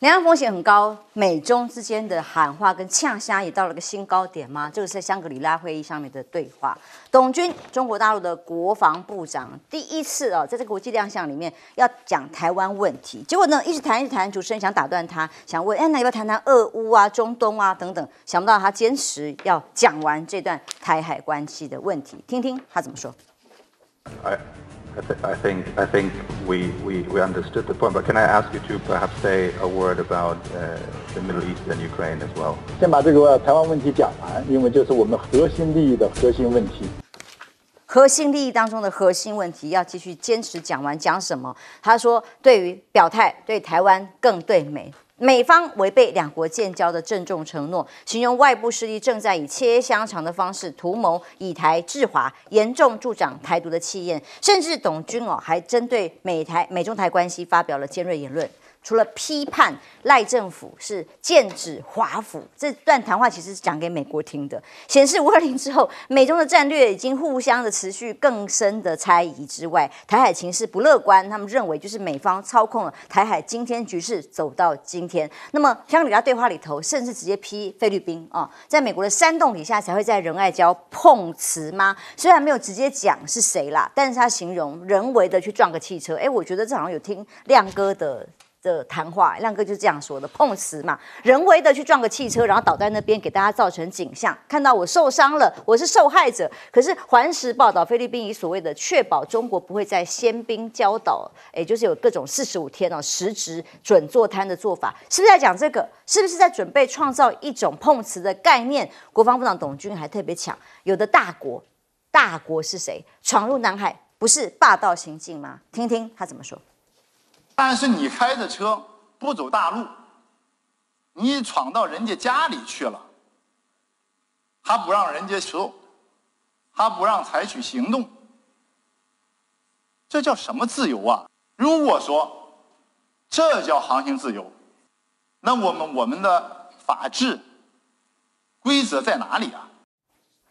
两岸风险很高，美中之间的喊话跟呛虾也到了个新高点吗？这个是在香格里拉会议上面的对话。董军，中国大陆的国防部长，第一次哦，在这个国际亮相里面要讲台湾问题，结果呢，一直谈一直谈，主持人想打断他，想问，哎，那要不要谈谈俄乌啊、中东啊等等？想不到他坚持要讲完这段台海关系的问题，听听他怎么说。I think I think we we we understood the point but can I ask you to perhaps say a word about the middle east and ukraine as well 先把这个台湾问题讲完因为这是我们核心利益的核心问题核心利益当中的核心问题要继续坚持讲完讲什么他说对于表态对台湾更对美。美方违背两国建交的郑重承诺，形容外部势力正在以切香肠的方式图谋以台制华，严重助长台独的气焰。甚至董军哦，还针对美台、美中台关系发表了尖锐言论。除了批判赖政府是剑指华府，这段谈话其实是讲给美国听的，显示五二零之后美中的战略已经互相的持续更深的猜疑之外，台海情势不乐观。他们认为就是美方操控了台海今天局势走到今天。那么香里拉对话里头，甚至直接批菲律宾啊，在美国的山洞底下才会在仁爱礁碰瓷吗？虽然没有直接讲是谁啦，但是他形容人为的去撞个汽车。哎，我觉得这好像有听亮哥的。的谈话，亮哥就是这样说的：碰瓷嘛，人为的去撞个汽车，然后倒在那边，给大家造成景象，看到我受伤了，我是受害者。可是环时报道，菲律宾以所谓的确保中国不会在先宾礁岛，也就是有各种四十五天哦，实指准坐摊的做法，是不是在讲这个？是不是在准备创造一种碰瓷的概念？国防部长董军还特别强，有的大国，大国是谁？闯入南海不是霸道行径吗？听听他怎么说。但是你开着车不走大路，你闯到人家家里去了，他不让人家说，他不让采取行动，这叫什么自由啊？如果说这叫航行自由，那我们我们的法治规则在哪里啊？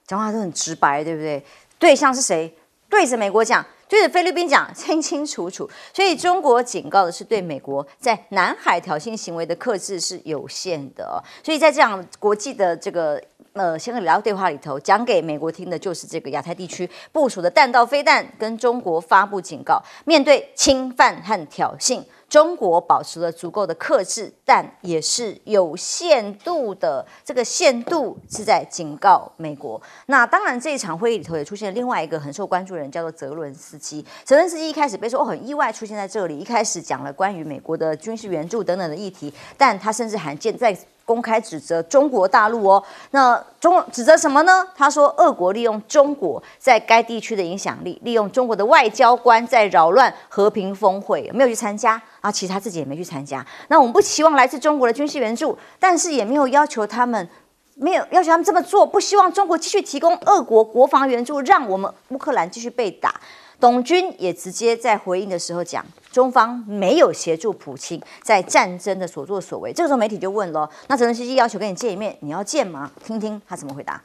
讲话都很直白，对不对？对象是谁？对着美国讲。就是菲律宾讲清清楚楚，所以中国警告的是对美国在南海挑衅行为的克制是有限的哦，所以在这样国际的这个。呃，香格里拉对话里头讲给美国听的就是这个亚太地区部署的弹道飞弹，跟中国发布警告，面对侵犯和挑衅，中国保持了足够的克制，但也是有限度的，这个限度是在警告美国。那当然，这一场会议里头也出现了另外一个很受关注的人，叫做泽伦斯基。泽伦斯基一开始被说哦很意外出现在这里，一开始讲了关于美国的军事援助等等的议题，但他甚至罕见在。公开指责中国大陆哦，那中指责什么呢？他说，俄国利用中国在该地区的影响力，利用中国的外交官在扰乱和平峰会，没有去参加啊，其实他自己也没去参加。那我们不期望来自中国的军事援助，但是也没有要求他们，没有要求他们这么做，不希望中国继续提供俄国国防援助，让我们乌克兰继续被打。董军也直接在回应的时候讲，中方没有协助普京在战争的所作所为。这个时候媒体就问了，那泽连斯基要求跟你见一面，你要见吗？听听他怎么回答。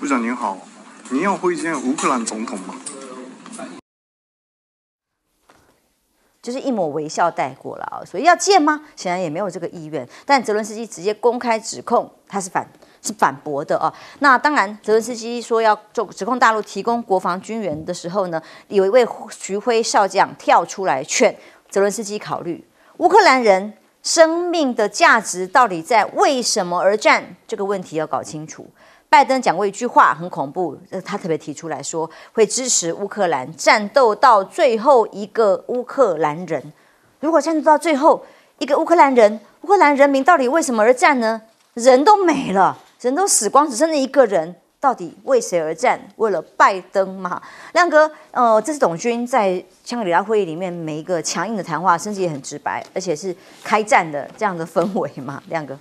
部长您好，您要会见乌克兰总统吗？就是一抹微笑带过了啊，所以要见吗？显然也没有这个意愿。但泽伦斯基直接公开指控他是反。是反驳的啊。那当然，泽连斯基说要做指控大陆提供国防军援的时候呢，有一位徐辉少将跳出来劝泽连斯基考虑，乌克兰人生命的价值到底在为什么而战这个问题要搞清楚。拜登讲过一句话很恐怖，他特别提出来说会支持乌克兰战斗到最后一个乌克兰人。如果战斗到最后一个乌克兰人，乌克兰人民到底为什么而战呢？人都没了。人都死光，只剩那一个人，到底为谁而战？为了拜登吗？亮哥，呃，这次董军在香格里拉会议里面每一个强硬的谈话，甚至也很直白，而且是开战的这样的氛围嘛？亮哥，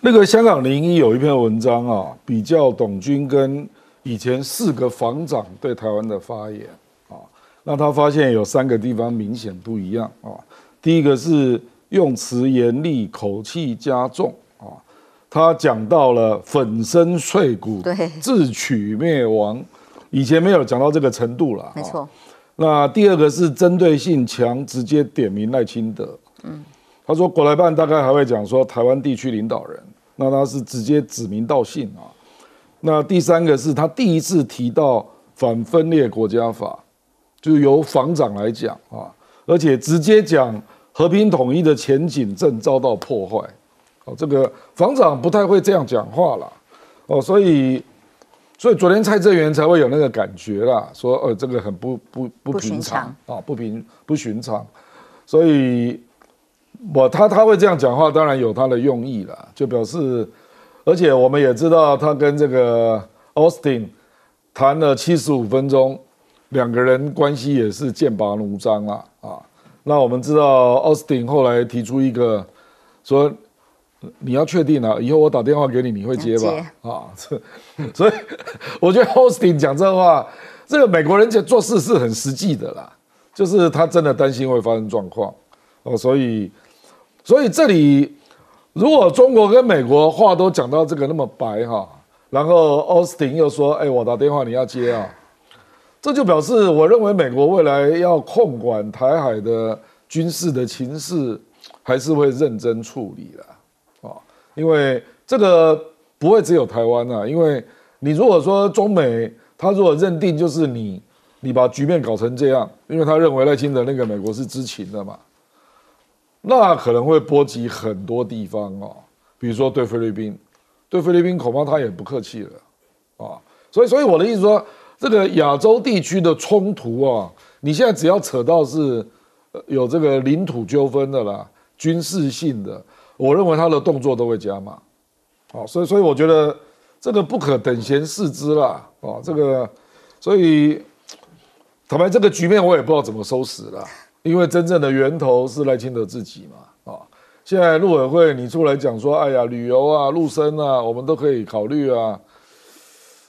那个香港零一有一篇文章啊，比较董军跟以前四个防长对台湾的发言啊，那他发现有三个地方明显不一样啊，第一个是用词严厉，口气加重。他讲到了粉身碎骨，对，自取灭亡，以前没有讲到这个程度了。没错。那第二个是针对性强，直接点名赖清德。嗯，他说国台办大概还会讲说台湾地区领导人，那他是直接指名道姓啊。那第三个是他第一次提到反分裂国家法，就由防长来讲啊，而且直接讲和平统一的前景正遭到破坏。哦，这个房长不太会这样讲话了，哦，所以，所以昨天蔡正元才会有那个感觉啦，说，呃，这个很不不不平常啊，不平不寻常，所以我他他会这样讲话，当然有他的用意了，就表示，而且我们也知道他跟这个奥斯汀谈了七十五分钟，两个人关系也是剑拔弩张了啊，那我们知道奥斯汀后来提出一个说。你要确定啊！以后我打电话给你，你会接吧？啊，这，所以我觉得奥斯汀讲这话，这个美国人这做事是很实际的啦，就是他真的担心会发生状况哦。所以，所以这里如果中国跟美国话都讲到这个那么白哈，然后奥斯汀又说：“哎，我打电话你要接啊。”这就表示，我认为美国未来要控管台海的军事的情势，还是会认真处理的。因为这个不会只有台湾啊，因为你如果说中美，他如果认定就是你，你把局面搞成这样，因为他认为赖清德那个美国是知情的嘛，那可能会波及很多地方哦，比如说对菲律宾，对菲律宾恐怕他也不客气了，啊，所以所以我的意思说，这个亚洲地区的冲突啊，你现在只要扯到是，有这个领土纠纷的啦，军事性的。我认为他的动作都会加码，哦，所以所以我觉得这个不可等闲视之啦，哦，这个，所以坦白这个局面我也不知道怎么收拾了，因为真正的源头是赖清德自己嘛，啊，现在陆委会你出来讲说，哎呀，旅游啊、陆生啊，我们都可以考虑啊，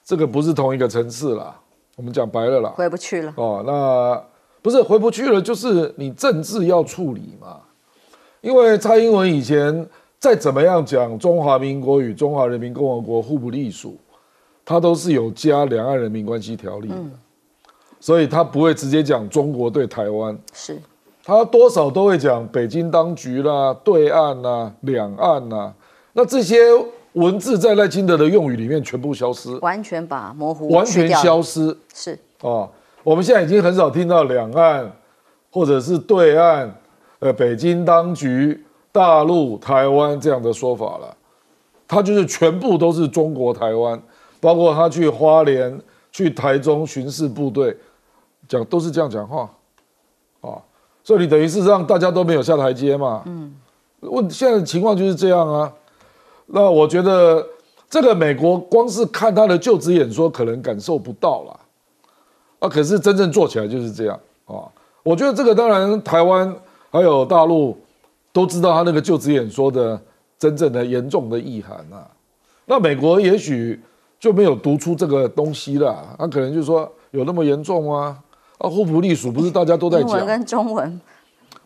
这个不是同一个层次啦，我们讲白了啦，回不去了，哦，那不是回不去了，就是你政治要处理嘛。因为蔡英文以前再怎么样讲中华民国与中华人民共和国互不隶属，他都是有加《两岸人民关系条例》的，所以他不会直接讲中国对台湾。是，他多少都会讲北京当局啦、对岸啊、两岸啊。那这些文字在赖清德的用语里面全部消失，完全把模糊完全消失。是，哦，我们现在已经很少听到两岸或者是对岸。呃，北京当局、大陆、台湾这样的说法了，他就是全部都是中国台湾，包括他去花莲、去台中巡视部队，讲都是这样讲话啊，所以你等于是让大家都没有下台阶嘛。嗯，问现在情况就是这样啊。那我觉得这个美国光是看他的就职演说，可能感受不到啦，啊，可是真正做起来就是这样啊。我觉得这个当然台湾。还有大陆都知道他那个就职演说的真正的严重的意涵啊，那美国也许就没有读出这个东西了，他可能就说有那么严重吗？啊，互不隶属不是大家都在讲？英文跟中文，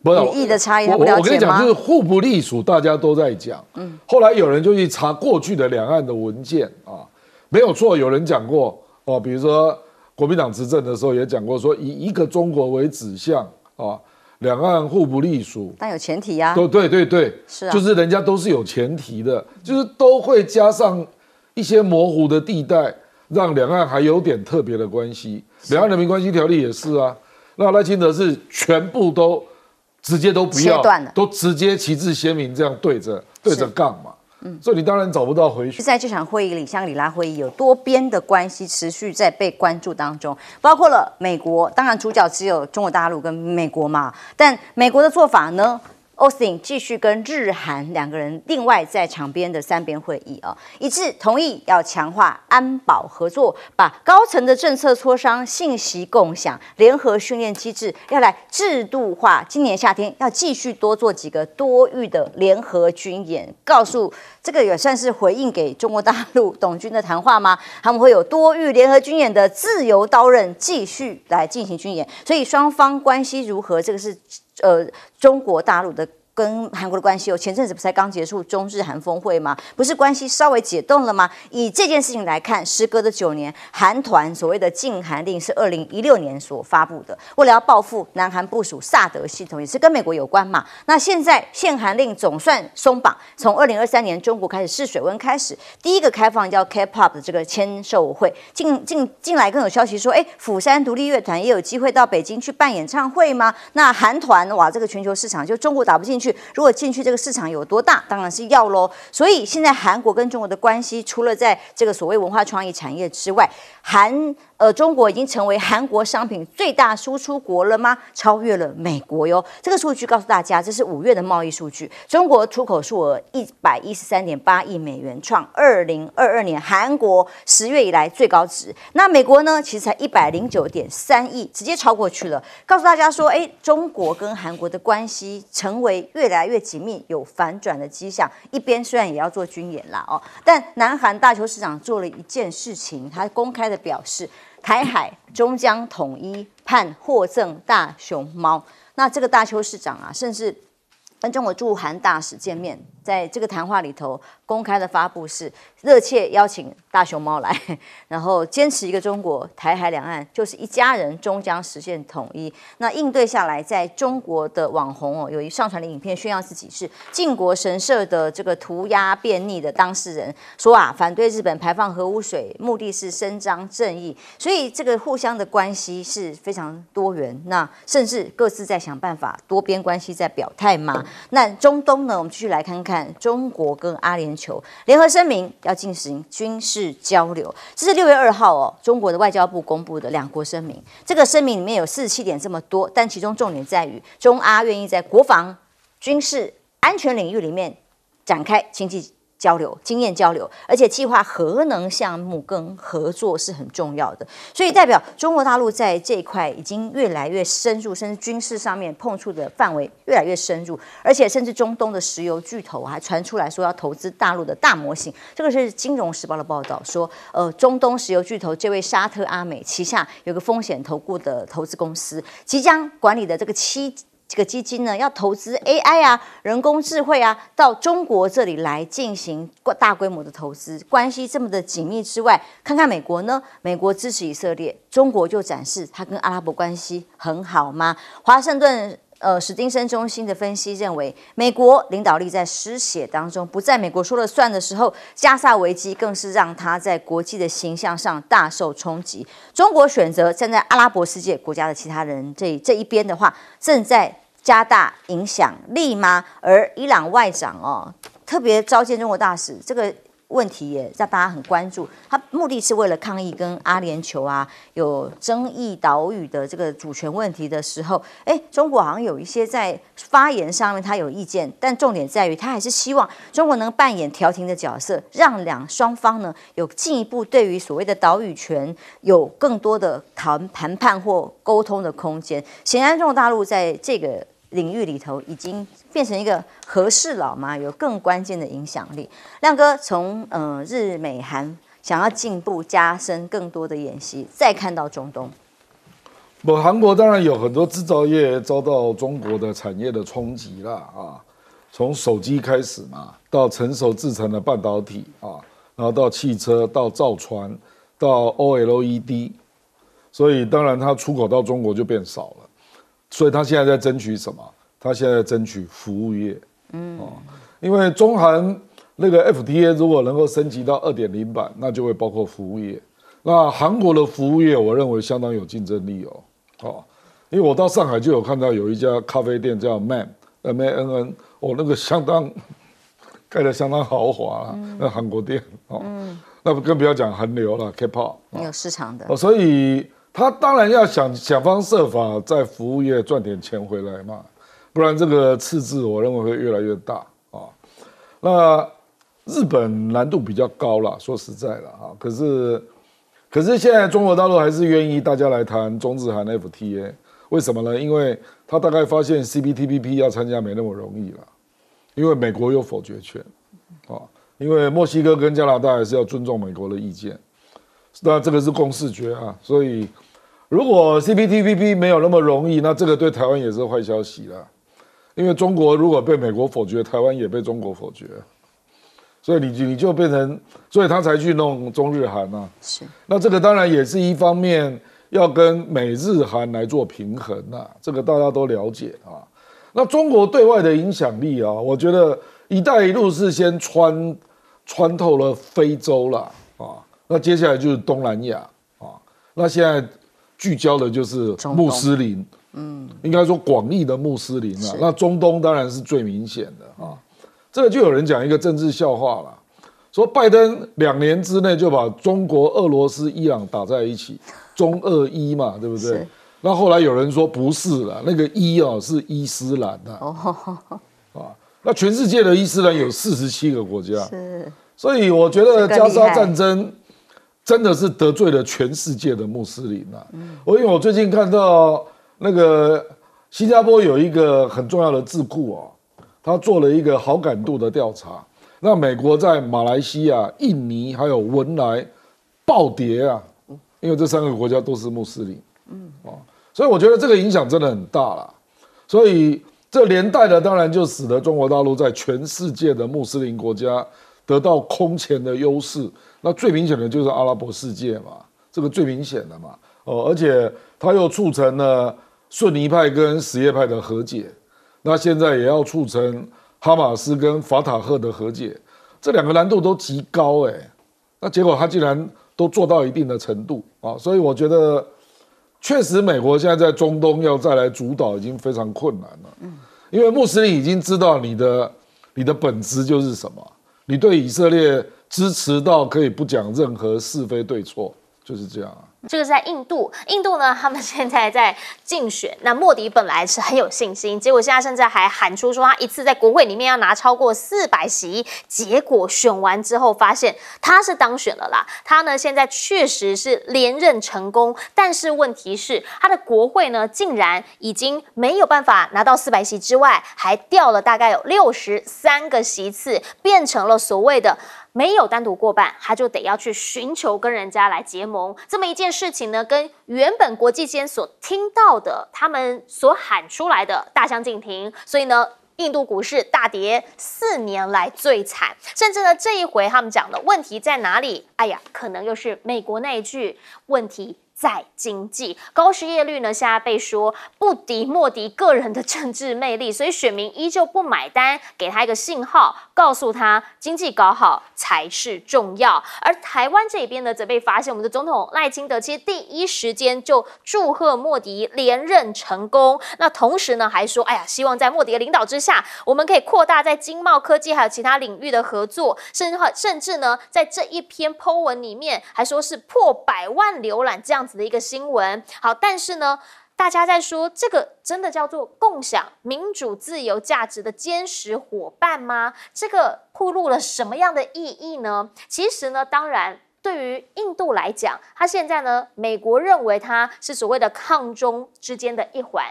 不是语义的差异，我我跟你讲，就是互不隶属大家都在讲。嗯，后来有人就去查过去的两岸的文件啊，没有错，有人讲过哦，比如说国民党执政的时候也讲过，说以一个中国为指向啊。两岸互不隶属，但有前提呀。都对对对，是啊，就是人家都是有前提的，就是都会加上一些模糊的地带，让两岸还有点特别的关系。两岸人民关系条例也是啊，那赖清德是全部都直接都不要，都直接旗帜鲜明这样对着对着干嘛。所以你当然找不到回。在这场会议里，香格里拉会议有多边的关系持续在被关注当中，包括了美国。当然，主角只有中国大陆跟美国嘛。但美国的做法呢？t 斯汀继续跟日韩两个人另外在场边的三边会议啊，一致同意要强化安保合作，把高层的政策磋商、信息共享、联合训练机制要来制度化。今年夏天要继续多做几个多域的联合军演。告诉这个也算是回应给中国大陆董军的谈话吗？他们会有多域联合军演的自由刀刃继续来进行军演，所以双方关系如何？这个是。呃，中国大陆的。跟韩国的关系，哦，前阵子不是才刚结束中日韩峰会吗？不是关系稍微解冻了吗？以这件事情来看，时隔的九年，韩团所谓的禁韩令是二零一六年所发布的，为了要报复南韩部署萨德系统，也是跟美国有关嘛。那现在限韩令总算松绑，从二零二三年中国开始试水温开始，第一个开放叫 K-pop 的这个签售会进进进来，更有消息说，哎，釜山独立乐团也有机会到北京去办演唱会吗？那韩团哇，这个全球市场就中国打不进去。如果进去这个市场有多大，当然是要喽。所以现在韩国跟中国的关系，除了在这个所谓文化创意产业之外，韩。呃，中国已经成为韩国商品最大输出国了吗？超越了美国哟！这个数据告诉大家，这是五月的贸易数据，中国出口数额一百一十三点八亿美元，创二零二二年韩国十月以来最高值。那美国呢？其实才一百零九点三亿，直接超过去了。告诉大家说，哎，中国跟韩国的关系成为越来越紧密，有反转的迹象。一边虽然也要做军演啦哦，但南韩大邱市长做了一件事情，他公开的表示。台海终将统一，判获赠大熊猫。那这个大邱市长啊，甚至跟中国驻韩大使见面，在这个谈话里头公开的发布是热切邀请。大熊猫来，然后坚持一个中国，台海两岸就是一家人，终将实现统一。那应对下来，在中国的网红哦，有一上传的影片，炫耀自己是靖国神社的这个涂鸦便逆的当事人，说啊，反对日本排放核污水，目的是伸张正义。所以这个互相的关系是非常多元，那甚至各自在想办法，多边关系在表态嘛。那中东呢，我们继续来看看中国跟阿联酋联合声明要进行军事。交流，这是六月二号哦，中国的外交部公布的两国声明。这个声明里面有四十七点这么多，但其中重点在于，中阿愿意在国防、军事、安全领域里面展开经济。交流经验交流，而且计划核能项目跟合作是很重要的，所以代表中国大陆在这一块已经越来越深入，甚至军事上面碰触的范围越来越深入，而且甚至中东的石油巨头还传出来说要投资大陆的大模型，这个是《金融时报》的报道说，呃，中东石油巨头这位沙特阿美旗下有个风险投顾的投资公司，即将管理的这个七。这个基金呢，要投资 AI 啊，人工智慧啊，到中国这里来进行大规模的投资，关系这么的紧密之外，看看美国呢，美国支持以色列，中国就展示它跟阿拉伯关系很好吗？华盛顿。呃，史汀森中心的分析认为，美国领导力在失血当中不在美国说了算的时候，加萨危机更是让他在国际的形象上大受冲击。中国选择站在阿拉伯世界国家的其他人这这一边的话，正在加大影响力吗？而伊朗外长哦，特别召见中国大使，这个。问题也让大家很关注。他目的是为了抗议跟阿联酋啊有争议岛屿的这个主权问题的时候，哎，中国好像有一些在发言上面他有意见，但重点在于他还是希望中国能扮演调停的角色，让两双方呢有进一步对于所谓的岛屿权有更多的谈谈判或沟通的空间。显然，中国大陆在这个。领域里头已经变成一个和事佬嘛，有更关键的影响力。亮哥，从嗯日美韩想要进步加深更多的演习，再看到中东。不，韩国当然有很多制造业遭到中国的产业的冲击了啊，从手机开始嘛，到成熟制成的半导体啊，然后到汽车，到造船，到 OLED，所以当然它出口到中国就变少了。所以，他现在在争取什么？他现在争取服务业，嗯哦，因为中韩那个 FDA 如果能够升级到二点零版，那就会包括服务业。那韩国的服务业，我认为相当有竞争力哦，哦，因为我到上海就有看到有一家咖啡店叫 Man M A N N，哦，那个相当 盖得相当豪华了，那韩国店哦，那不更不要讲韩流了，K-pop，有市场的哦，所以。他当然要想想方设法在服务业赚点钱回来嘛，不然这个赤字我认为会越来越大啊。那日本难度比较高了，说实在了啊，可是，可是现在中国大陆还是愿意大家来谈中日韩 FTA，为什么呢？因为他大概发现 CPTPP 要参加没那么容易了，因为美国有否决权啊，因为墨西哥跟加拿大还是要尊重美国的意见，那这个是共识决啊，所以。如果 CPTPP 没有那么容易，那这个对台湾也是坏消息了，因为中国如果被美国否决，台湾也被中国否决，所以你你就变成，所以他才去弄中日韩啊。是，那这个当然也是一方面要跟美日韩来做平衡啊，这个大家都了解啊。那中国对外的影响力啊，我觉得“一带一路”是先穿穿透了非洲了啊，那接下来就是东南亚啊，那现在。聚焦的就是穆斯林，嗯，应该说广义的穆斯林啊。那中东当然是最明显的啊。这个就有人讲一个政治笑话了，说拜登两年之内就把中国、俄罗斯、伊朗打在一起，中俄一嘛，对不对？那后来有人说不是了，那个伊哦是伊斯兰的，哦，啊，那全世界的伊斯兰有四十七个国家，是。所以我觉得加沙战争。真的是得罪了全世界的穆斯林啊！我因为我最近看到那个新加坡有一个很重要的智库啊，他做了一个好感度的调查，那美国在马来西亚、印尼还有文莱暴跌啊，因为这三个国家都是穆斯林，嗯啊，所以我觉得这个影响真的很大了。所以这连带的当然就使得中国大陆在全世界的穆斯林国家得到空前的优势。那最明显的就是阿拉伯世界嘛，这个最明显的嘛，哦，而且他又促成了逊尼派跟什叶派的和解，那现在也要促成哈马斯跟法塔赫的和解，这两个难度都极高哎，那结果他竟然都做到一定的程度啊，所以我觉得确实美国现在在中东要再来主导已经非常困难了，嗯，因为穆斯林已经知道你的你的本质就是什么，你对以色列。支持到可以不讲任何是非对错，就是这样啊。这个是在印度，印度呢，他们现在在竞选。那莫迪本来是很有信心，结果现在甚至还喊出说他一次在国会里面要拿超过四百席。结果选完之后发现他是当选了啦。他呢现在确实是连任成功，但是问题是他的国会呢竟然已经没有办法拿到四百席之外，还掉了大概有六十三个席次，变成了所谓的。没有单独过半，他就得要去寻求跟人家来结盟，这么一件事情呢，跟原本国际间所听到的他们所喊出来的大相径庭。所以呢，印度股市大跌，四年来最惨。甚至呢，这一回他们讲的问题在哪里？哎呀，可能又是美国那一句问题在经济高失业率呢，现在被说不敌莫迪个人的政治魅力，所以选民依旧不买单，给他一个信号。告诉他，经济搞好才是重要。而台湾这边呢，则被发现我们的总统赖清德其实第一时间就祝贺莫迪连任成功。那同时呢，还说，哎呀，希望在莫迪的领导之下，我们可以扩大在经贸、科技还有其他领域的合作，甚至话，甚至呢，在这一篇 Po 文里面还说是破百万浏览这样子的一个新闻。好，但是呢。大家在说这个真的叫做共享民主自由价值的坚实伙伴吗？这个铺路了什么样的意义呢？其实呢，当然对于印度来讲，它现在呢，美国认为它是所谓的抗中之间的一环。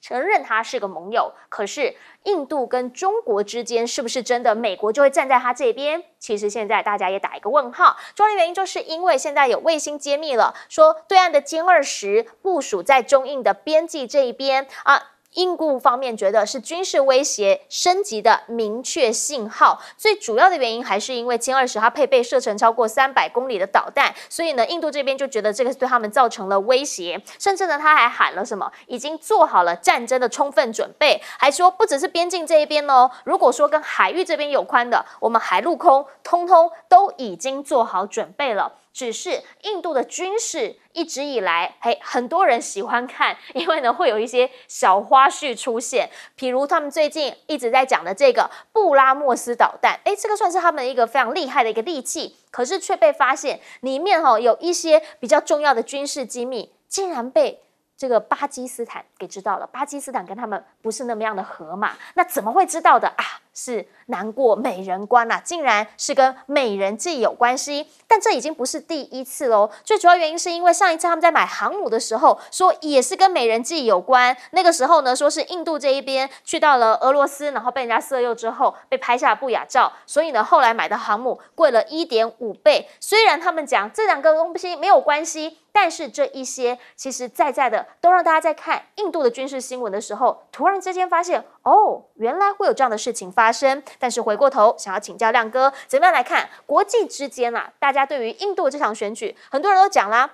承认他是个盟友，可是印度跟中国之间是不是真的，美国就会站在他这边？其实现在大家也打一个问号。主要原因就是因为现在有卫星揭秘了，说对岸的歼二十部署在中印的边境这一边啊。印度方面觉得是军事威胁升级的明确信号，最主要的原因还是因为歼二十它配备射程超过三百公里的导弹，所以呢，印度这边就觉得这个是对他们造成了威胁，甚至呢，他还喊了什么，已经做好了战争的充分准备，还说不只是边境这一边哦，如果说跟海域这边有关的，我们海陆空通通都已经做好准备了。只是印度的军事一直以来，嘿，很多人喜欢看，因为呢会有一些小花絮出现，比如他们最近一直在讲的这个布拉莫斯导弹，哎，这个算是他们一个非常厉害的一个利器，可是却被发现里面哈有一些比较重要的军事机密，竟然被这个巴基斯坦给知道了。巴基斯坦跟他们不是那么样的合嘛，那怎么会知道的啊？是难过美人关呐，竟然是跟美人计有关系，但这已经不是第一次喽。最主要原因是因为上一次他们在买航母的时候，说也是跟美人计有关。那个时候呢，说是印度这一边去到了俄罗斯，然后被人家色诱之后，被拍下不雅照，所以呢，后来买的航母贵了一点五倍。虽然他们讲这两个东西没有关系，但是这一些其实在在的都让大家在看印度的军事新闻的时候，突然之间发现。哦，原来会有这样的事情发生。但是回过头，想要请教亮哥，怎么样来看国际之间啊？大家对于印度这场选举，很多人都讲啦，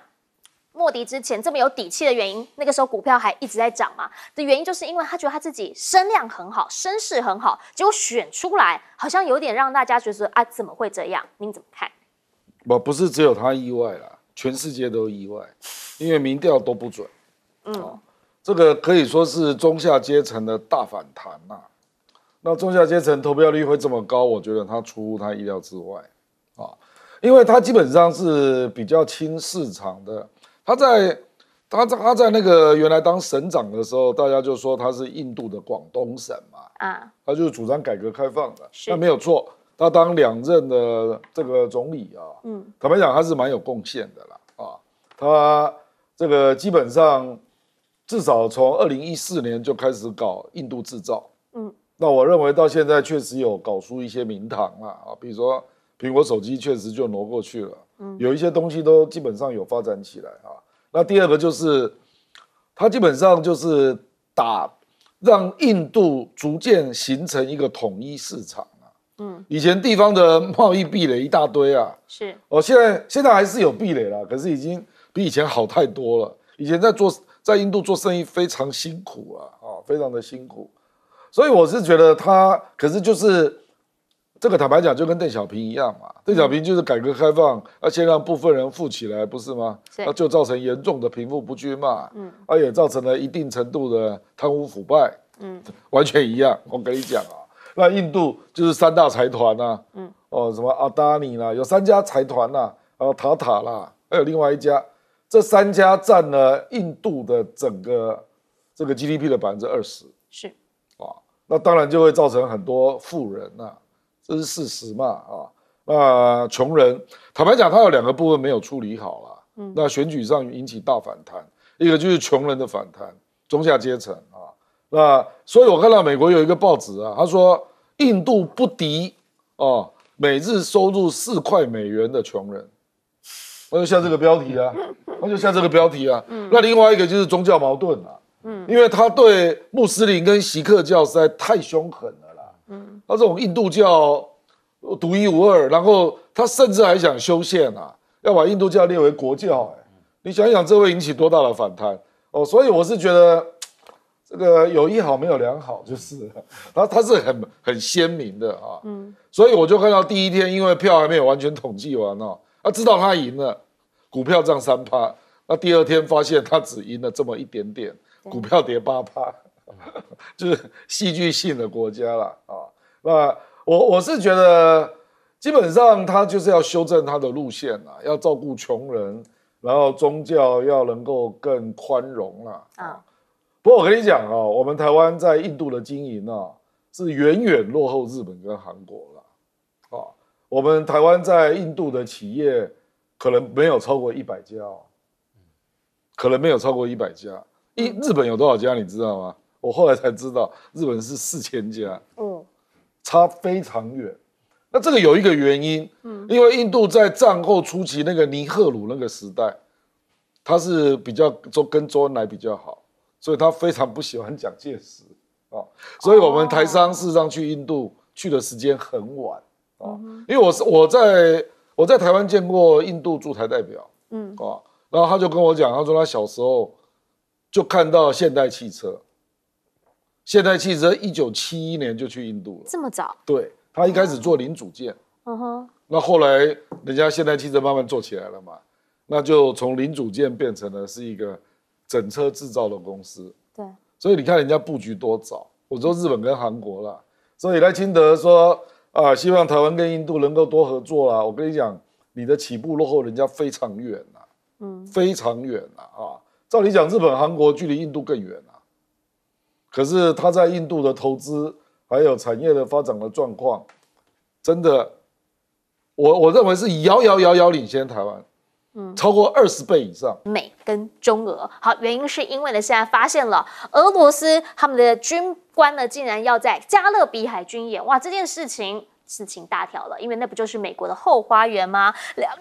莫迪之前这么有底气的原因，那个时候股票还一直在涨嘛。的原因就是因为他觉得他自己声量很好，声势很好，结果选出来好像有点让大家觉得啊，怎么会这样？您怎么看？不，不是只有他意外了，全世界都意外，因为民调都不准。嗯。这个可以说是中下阶层的大反弹呐。那中下阶层投票率会这么高，我觉得他出乎他意料之外啊，因为他基本上是比较轻市场的。他在他在他在那个原来当省长的时候，大家就说他是印度的广东省嘛啊，他就是主张改革开放的，那没有错。他当两任的这个总理啊，嗯，坦白讲他是蛮有贡献的啦啊，他这个基本上。至少从二零一四年就开始搞印度制造，嗯，那我认为到现在确实有搞出一些名堂啊，啊，比如说苹果手机确实就挪过去了，嗯，有一些东西都基本上有发展起来啊。那第二个就是，它基本上就是打让印度逐渐形成一个统一市场嗯，以前地方的贸易壁垒一大堆啊，是，哦，现在现在还是有壁垒了，可是已经比以前好太多了，以前在做。在印度做生意非常辛苦啊，啊，非常的辛苦，所以我是觉得他，可是就是这个坦白讲就跟邓小平一样嘛，邓小平就是改革开放，要先让部分人富起来，不是吗？那就造成严重的贫富不均嘛，嗯，啊也造成了一定程度的贪污腐败，嗯，完全一样。我跟你讲啊，那印度就是三大财团呐，嗯，哦什么阿达尼啦，有三家财团呐，后塔塔啦，还有另外一家。这三家占了印度的整个这个 GDP 的百分之二十，是啊，那当然就会造成很多富人呐，这是事实嘛啊。那穷人，坦白讲，他有两个部分没有处理好了。嗯，那选举上引起大反弹，一个就是穷人的反弹，中下阶层啊。那所以我看到美国有一个报纸啊，他说印度不敌啊，每日收入四块美元的穷人，我就下这个标题啊。就像这个标题啊，那另外一个就是宗教矛盾了，嗯，因为他对穆斯林跟锡克教实在太凶狠了啦，嗯，他这种印度教独一无二，然后他甚至还想修宪啊，要把印度教列为国教，哎，你想想这会引起多大的反弹哦，所以我是觉得这个有一好没有两好，就是，然 后他是很很鲜明的啊，嗯，所以我就看到第一天，因为票还没有完全统计完哦，他知道他赢了。股票涨三趴，那第二天发现他只赢了这么一点点，股票跌八趴，就是戏剧性的国家了啊！那我我是觉得，基本上他就是要修正他的路线啦，要照顾穷人，然后宗教要能够更宽容啦啊！不过我跟你讲啊，我们台湾在印度的经营啊，是远远落后日本跟韩国了啊！我们台湾在印度的企业。可能没有超过一百家哦，可能没有超过一百家。一日本有多少家你知道吗？我后来才知道，日本是四千家，嗯，差非常远。那这个有一个原因，嗯，因为印度在战后初期那个尼赫鲁那个时代，他是比较周跟周恩来比较好，所以他非常不喜欢蒋介石所以我们台商事实上去印度去的时间很晚啊，因为我是我在。我在台湾见过印度驻台代表，嗯啊，然后他就跟我讲，他说他小时候就看到现代汽车，现代汽车一九七一年就去印度了，这么早？对，他一开始做零组件，嗯哼，那后来人家现代汽车慢慢做起来了嘛，那就从零组件变成了是一个整车制造的公司，对，所以你看人家布局多早，我说日本跟韩国了，所以莱清德说。啊，希望台湾跟印度能够多合作啦。我跟你讲，你的起步落后人家非常远呐，嗯，非常远呐啊。照理讲，日本、韩国距离印度更远啊，可是他在印度的投资还有产业的发展的状况，真的，我我认为是遥遥遥遥领先台湾。嗯，超过二十倍以上，美跟中俄好原因是因为呢，现在发现了俄罗斯他们的军官呢竟然要在加勒比海军演，哇，这件事情事情大条了，因为那不就是美国的后花园吗？两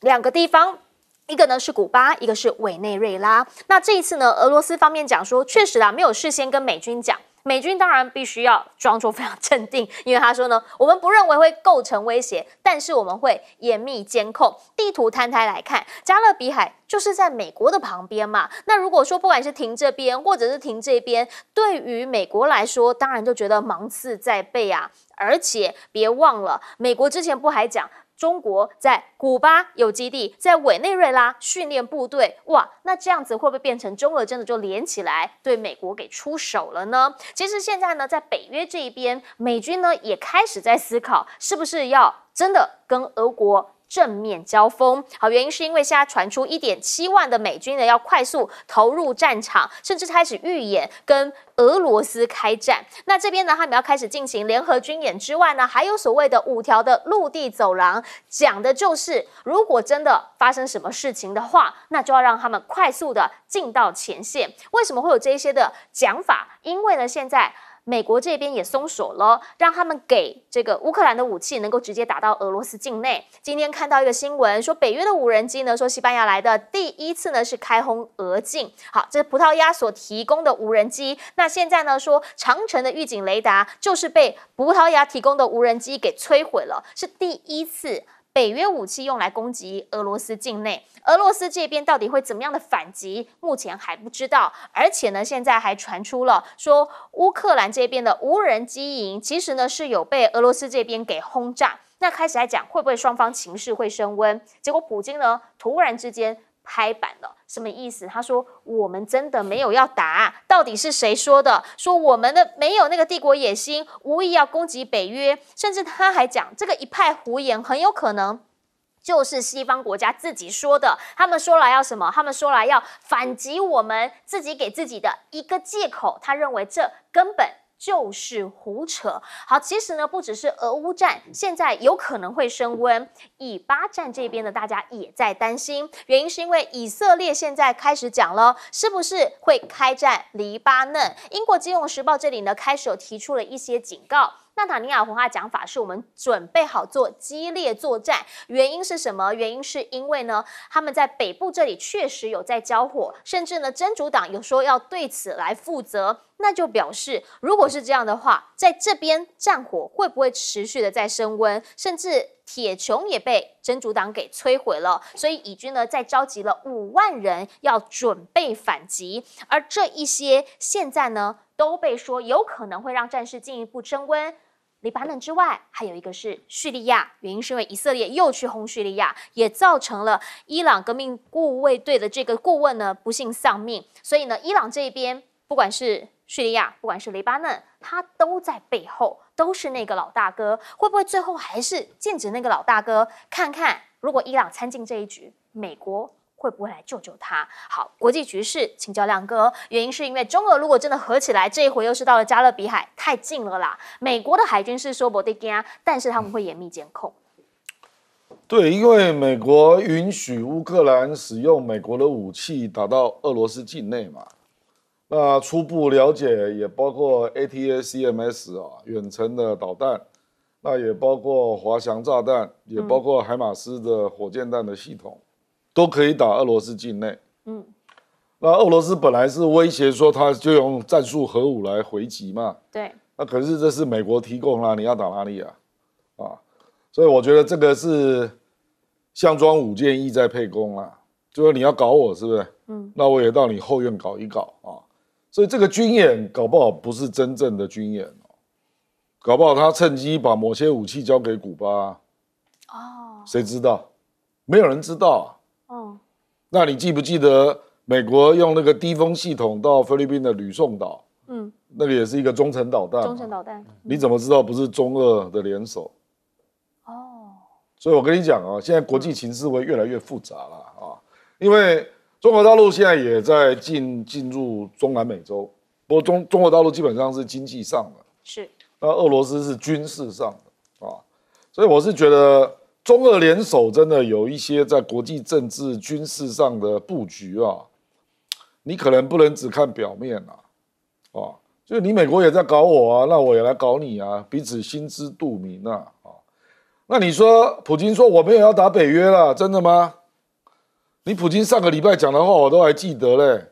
两个地方，一个呢是古巴，一个是委内瑞拉。那这一次呢，俄罗斯方面讲说，确实啊没有事先跟美军讲。美军当然必须要装作非常镇定，因为他说呢，我们不认为会构成威胁，但是我们会严密监控。地图摊开来看，加勒比海就是在美国的旁边嘛。那如果说不管是停这边，或者是停这边，对于美国来说，当然就觉得芒刺在背啊。而且别忘了，美国之前不还讲？中国在古巴有基地，在委内瑞拉训练部队，哇，那这样子会不会变成中俄真的就连起来对美国给出手了呢？其实现在呢，在北约这一边，美军呢也开始在思考，是不是要真的跟俄国。正面交锋，好，原因是因为现在传出一点七万的美军呢，要快速投入战场，甚至开始预演跟俄罗斯开战。那这边呢，他们要开始进行联合军演之外呢，还有所谓的五条的陆地走廊，讲的就是如果真的发生什么事情的话，那就要让他们快速的进到前线。为什么会有这一些的讲法？因为呢，现在。美国这边也松手了，让他们给这个乌克兰的武器能够直接打到俄罗斯境内。今天看到一个新闻说，北约的无人机呢，说西班牙来的第一次呢是开轰俄境，好，这是葡萄牙所提供的无人机。那现在呢说长城的预警雷达就是被葡萄牙提供的无人机给摧毁了，是第一次。北约武器用来攻击俄罗斯境内，俄罗斯这边到底会怎么样的反击？目前还不知道。而且呢，现在还传出了说，乌克兰这边的无人机营其实呢是有被俄罗斯这边给轰炸。那开始来讲，会不会双方情势会升温？结果普京呢，突然之间。拍板了，什么意思？他说我们真的没有要打，到底是谁说的？说我们的没有那个帝国野心，无意要攻击北约，甚至他还讲这个一派胡言，很有可能就是西方国家自己说的。他们说来要什么？他们说来要反击我们自己给自己的一个借口。他认为这根本。就是胡扯。好，其实呢，不只是俄乌战，现在有可能会升温。以巴战这边呢，大家也在担心，原因是因为以色列现在开始讲了，是不是会开战黎巴嫩？英国金融时报这里呢，开始有提出了一些警告。纳塔尼亚红话讲法是我们准备好做激烈作战，原因是什么？原因是因为呢，他们在北部这里确实有在交火，甚至呢，真主党有说要对此来负责，那就表示，如果是这样的话，在这边战火会不会持续的在升温？甚至铁穹也被真主党给摧毁了，所以以军呢在召集了五万人要准备反击，而这一些现在呢都被说有可能会让战事进一步升温。黎巴嫩之外，还有一个是叙利亚，原因是因为以色列又去轰叙利亚，也造成了伊朗革命护卫队的这个顾问呢不幸丧命。所以呢，伊朗这边不管是叙利亚，不管是黎巴嫩，他都在背后，都是那个老大哥。会不会最后还是禁止那个老大哥？看看如果伊朗参进这一局，美国。会不会来救救他？好，国际局势请教亮哥，原因是因为中俄如果真的合起来，这一回又是到了加勒比海，太近了啦。美国的海军是说不得劲啊，但是他们会严密监控。对，因为美国允许乌克兰使用美国的武器打到俄罗斯境内嘛。那初步了解也包括 ATACMS 啊，远程的导弹，那也包括滑翔炸弹，也包括海马斯的火箭弹的系统。都可以打俄罗斯境内，嗯，那俄罗斯本来是威胁说，他就用战术核武来回击嘛，对，那可是这是美国提供啦。你要打哪里啊？啊，所以我觉得这个是项庄舞剑，意在沛公啦，就是你要搞我，是不是？嗯，那我也到你后院搞一搞啊，所以这个军演搞不好不是真正的军演哦，搞不好他趁机把某些武器交给古巴，哦，谁知道？没有人知道。那你记不记得美国用那个低风系统到菲律宾的吕宋岛？嗯，那个也是一个中程导弹。中程导弹，你怎么知道不是中俄的联手？哦，所以我跟你讲啊，现在国际情势会越来越复杂了啊，因为中国大陆现在也在进进入中南美洲，不过中中国大陆基本上是经济上的，是那俄罗斯是军事上的啊，所以我是觉得。中俄联手真的有一些在国际政治军事上的布局啊，你可能不能只看表面啊，啊，就是你美国也在搞我啊，那我也来搞你啊，彼此心知肚明啊，啊，那你说普京说我们也要打北约了，真的吗？你普京上个礼拜讲的话我都还记得嘞，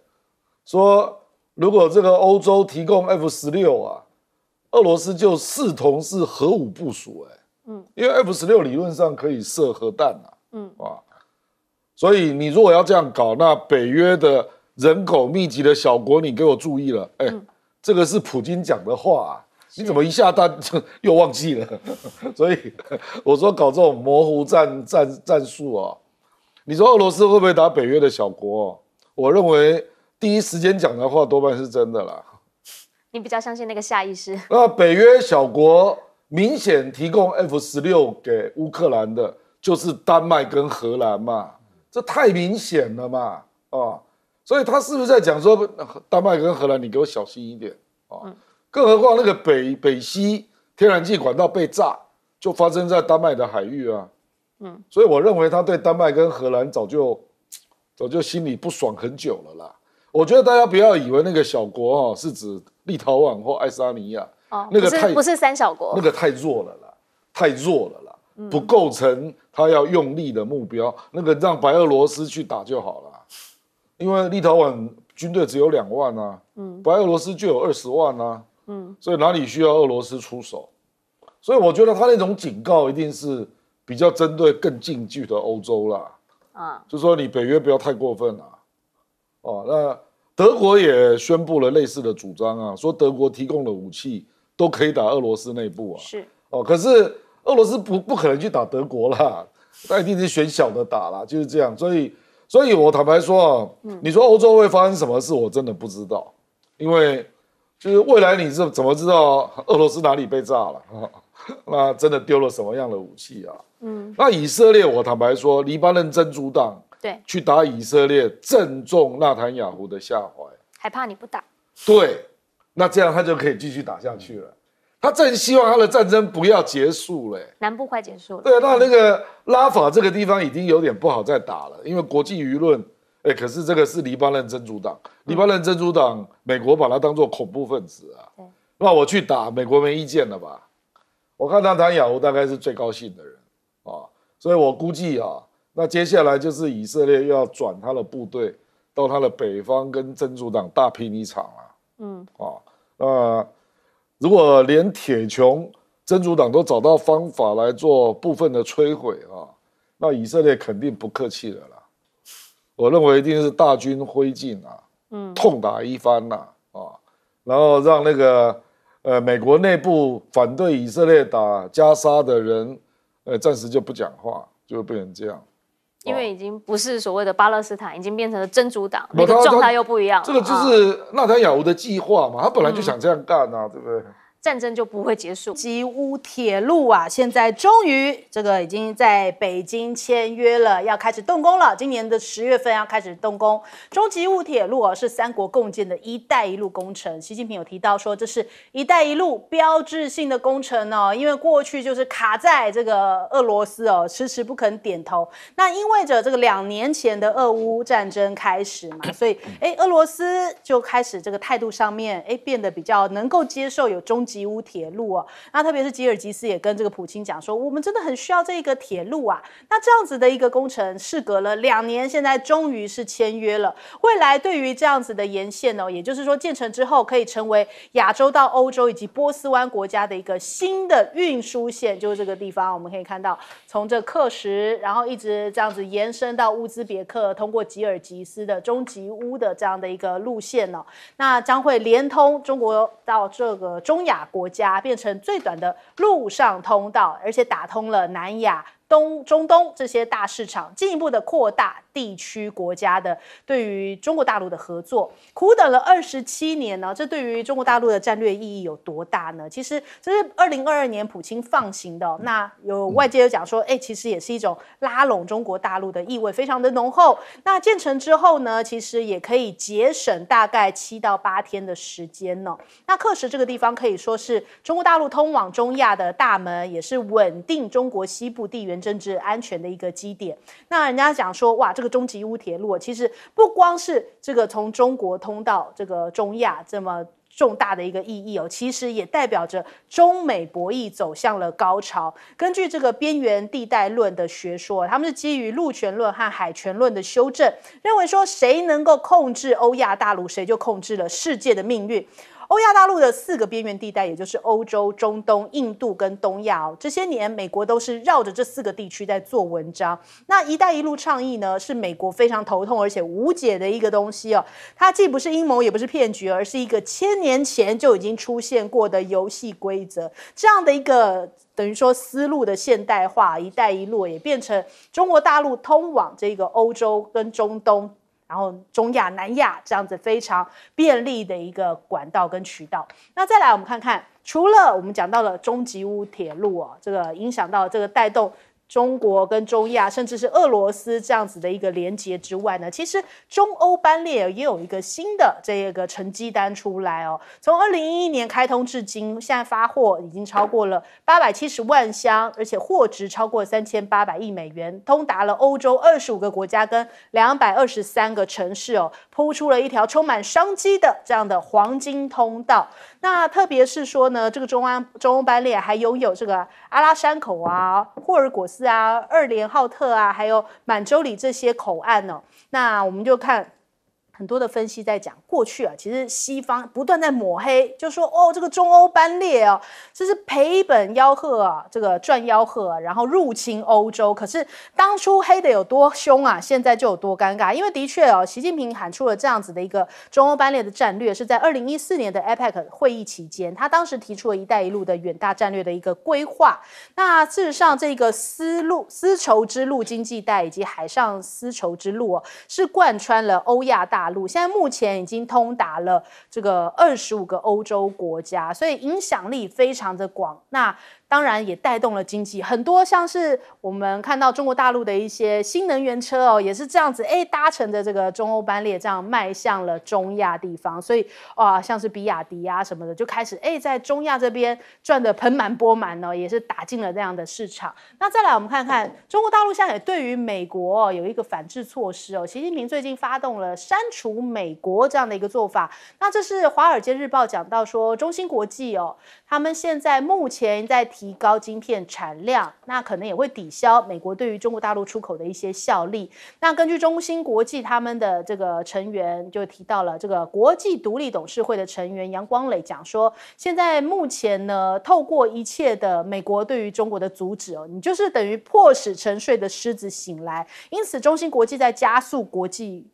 说如果这个欧洲提供 F 十六啊，俄罗斯就视同是核武部署哎。嗯，因为 F 十六理论上可以射核弹嗯，啊，所以你如果要这样搞，那北约的人口密集的小国，你给我注意了，哎，这个是普京讲的话，你怎么一下单就 又忘记了？所以我说搞这种模糊战战战术啊，你说俄罗斯会不会打北约的小国？我认为第一时间讲的话多半是真的啦。你比较相信那个下意识？那北约小国。明显提供 F 十六给乌克兰的就是丹麦跟荷兰嘛，这太明显了嘛，啊，所以他是不是在讲说丹麦跟荷兰，你给我小心一点啊？更何况那个北北西天然气管道被炸，就发生在丹麦的海域啊，嗯，所以我认为他对丹麦跟荷兰早就早就心里不爽很久了啦。我觉得大家不要以为那个小国哈是指立陶宛或爱沙尼亚。那个太不是三小国，那个太弱了啦，太弱了啦，不构成他要用力的目标。那个让白俄罗斯去打就好了，因为立陶宛军队只有两万啊，嗯，白俄罗斯就有二十万啊，嗯，所以哪里需要俄罗斯出手？所以我觉得他那种警告一定是比较针对更近距的欧洲啦，啊，就说你北约不要太过分了，哦，那德国也宣布了类似的主张啊，说德国提供了武器。都可以打俄罗斯内部啊，是哦，可是俄罗斯不不可能去打德国啦，那一定是选小的打啦，就是这样。所以，所以我坦白说啊，你说欧洲会发生什么事，我真的不知道，因为就是未来你是怎么知道 俄罗斯哪里被炸了 那真的丢了什么样的武器啊？嗯，那以色列，我坦白说，黎巴嫩真主党对去打以色列，正中纳坦雅胡的下怀，还怕你不打？对。那这样他就可以继续打下去了，他正希望他的战争不要结束了，南部快结束了。对，那那个拉法这个地方已经有点不好再打了，因为国际舆论，哎，可是这个是黎巴嫩真主党，黎巴嫩真主党，美国把它当作恐怖分子啊。那我去打，美国没意见了吧？我看他谈雅胡大概是最高兴的人啊，所以我估计啊，那接下来就是以色列又要转他的部队到他的北方跟真主党大拼一场了。嗯啊，那如果连铁穹、真主党都找到方法来做部分的摧毁啊，那以色列肯定不客气的啦。我认为一定是大军灰烬啊，嗯，痛打一番呐啊，然后让那个呃美国内部反对以色列打加沙的人，呃，暂时就不讲话，就会变成这样。因为已经不是所谓的巴勒斯坦，已经变成了真主党，那个状态又不一样。这个就是纳坦雅胡的计划嘛，他本来就想这样干啊，对不对？战争就不会结束。吉乌铁路啊，现在终于这个已经在北京签约了，要开始动工了。今年的十月份要开始动工。中吉乌铁路啊，是三国共建的一带一路工程。习近平有提到说，这是一带一路标志性的工程哦，因为过去就是卡在这个俄罗斯哦，迟迟不肯点头。那意味着这个两年前的俄乌战争开始嘛，所以哎，俄罗斯就开始这个态度上面哎变得比较能够接受有中吉。吉乌铁路哦，那特别是吉尔吉斯也跟这个普京讲说，我们真的很需要这个铁路啊。那这样子的一个工程，事隔了两年，现在终于是签约了。未来对于这样子的沿线呢，也就是说建成之后，可以成为亚洲到欧洲以及波斯湾国家的一个新的运输线。就是这个地方，我们可以看到，从这克什，然后一直这样子延伸到乌兹别克，通过吉尔吉斯的中吉乌的这样的一个路线呢，那将会连通中国到这个中亚。国家变成最短的陆上通道，而且打通了南亚。东中东这些大市场进一步的扩大地区国家的对于中国大陆的合作，苦等了二十七年呢，这对于中国大陆的战略意义有多大呢？其实这是二零二二年普京放行的，那有外界有讲说，哎，其实也是一种拉拢中国大陆的意味非常的浓厚。那建成之后呢，其实也可以节省大概七到八天的时间呢。那克什这个地方可以说是中国大陆通往中亚的大门，也是稳定中国西部地缘。政治安全的一个基点。那人家讲说，哇，这个中吉乌铁路其实不光是这个从中国通到这个中亚这么重大的一个意义哦，其实也代表着中美博弈走向了高潮。根据这个边缘地带论的学说，他们是基于陆权论和海权论的修正，认为说谁能够控制欧亚大陆，谁就控制了世界的命运。欧亚大陆的四个边缘地带，也就是欧洲、中东、印度跟东亚哦，这些年美国都是绕着这四个地区在做文章。那“一带一路”倡议呢，是美国非常头痛而且无解的一个东西哦。它既不是阴谋，也不是骗局，而是一个千年前就已经出现过的游戏规则这样的一个等于说思路的现代化，“一带一路”也变成中国大陆通往这个欧洲跟中东。然后中亚、南亚这样子非常便利的一个管道跟渠道。那再来，我们看看除了我们讲到了中吉乌铁路啊，这个影响到这个带动。中国跟中亚，甚至是俄罗斯这样子的一个连接之外呢，其实中欧班列也有一个新的这个成绩单出来哦。从二零一一年开通至今，现在发货已经超过了八百七十万箱，而且货值超过三千八百亿美元，通达了欧洲二十五个国家跟两百二十三个城市哦，铺出了一条充满商机的这样的黄金通道。那特别是说呢，这个中安中欧班列还拥有这个阿拉山口啊、霍尔果斯啊、二连浩特啊，还有满洲里这些口岸呢。那我们就看。很多的分析在讲过去啊，其实西方不断在抹黑，就说哦，这个中欧班列哦，这是赔本吆喝啊，这个赚吆喝，然后入侵欧洲。可是当初黑的有多凶啊，现在就有多尴尬。因为的确哦，习近平喊出了这样子的一个中欧班列的战略，是在二零一四年的 APEC 会议期间，他当时提出了一带一路的远大战略的一个规划。那事实上，这个丝路、丝绸之路经济带以及海上丝绸之路哦，是贯穿了欧亚大。现在目前已经通达了这个二十五个欧洲国家，所以影响力非常的广。那当然也带动了经济，很多像是我们看到中国大陆的一些新能源车哦，也是这样子，哎，搭乘着这个中欧班列这样迈向了中亚地方，所以啊，像是比亚迪啊什么的就开始哎，在中亚这边赚的盆满钵满哦，也是打进了这样的市场。那再来我们看看中国大陆现在对于美国有一个反制措施哦，习近平最近发动了删除美国这样的一个做法。那这是《华尔街日报》讲到说，中芯国际哦，他们现在目前在。提高晶片产量，那可能也会抵消美国对于中国大陆出口的一些效力。那根据中芯国际他们的这个成员就提到了，这个国际独立董事会的成员杨光磊讲说，现在目前呢，透过一切的美国对于中国的阻止哦，你就是等于迫使沉睡的狮子醒来。因此，中芯国际在加速国际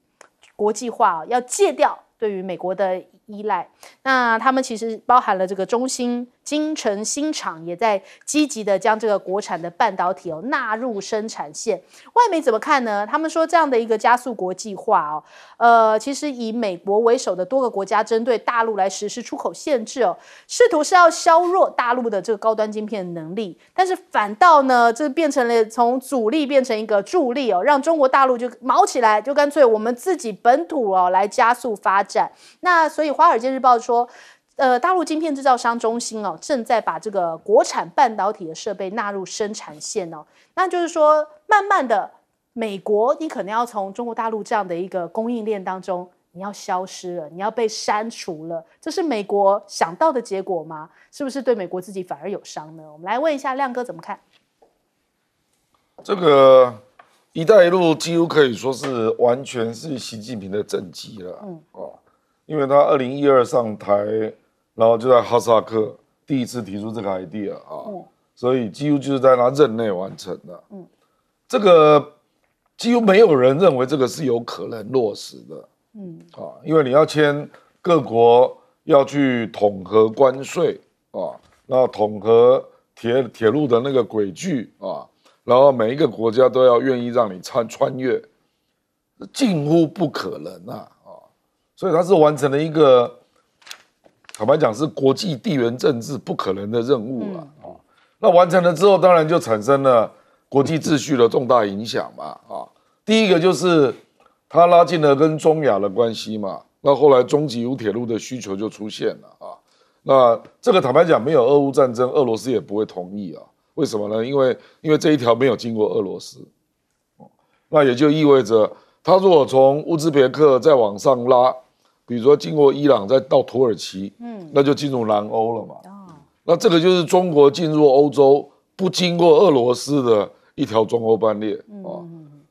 国际化要戒掉对于美国的依赖。那他们其实包含了这个中芯。京城新厂也在积极的将这个国产的半导体哦纳入生产线。外媒怎么看呢？他们说这样的一个加速国际化哦，呃，其实以美国为首的多个国家针对大陆来实施出口限制哦，试图是要削弱大陆的这个高端芯片能力，但是反倒呢，这变成了从阻力变成一个助力哦，让中国大陆就毛起来，就干脆我们自己本土哦来加速发展。那所以《华尔街日报》说。呃，大陆晶片制造商中心哦，正在把这个国产半导体的设备纳入生产线哦，那就是说，慢慢的，美国你可能要从中国大陆这样的一个供应链当中，你要消失了，你要被删除了，这是美国想到的结果吗？是不是对美国自己反而有伤呢？我们来问一下亮哥怎么看？这个“一带一路”几乎可以说是完全是习近平的政绩了，嗯啊，因为他二零一二上台。然后就在哈萨克第一次提出这个 idea 啊，所以几乎就是在他任内完成的。嗯，这个几乎没有人认为这个是有可能落实的。嗯，啊，因为你要签各国要去统合关税啊，那统合铁铁路的那个轨距啊，然后每一个国家都要愿意让你穿穿越，近乎不可能啊啊，所以他是完成了一个。坦白讲，是国际地缘政治不可能的任务了啊。那完成了之后，当然就产生了国际秩序的重大影响嘛啊。第一个就是它拉近了跟中亚的关系嘛。那后来中吉乌铁路的需求就出现了啊。那这个坦白讲，没有俄乌战争，俄罗斯也不会同意啊。为什么呢？因为因为这一条没有经过俄罗斯，那也就意味着他如果从乌兹别克再往上拉。比如说经过伊朗再到土耳其，嗯，那就进入南欧了嘛。哦，那这个就是中国进入欧洲不经过俄罗斯的一条中欧班列啊。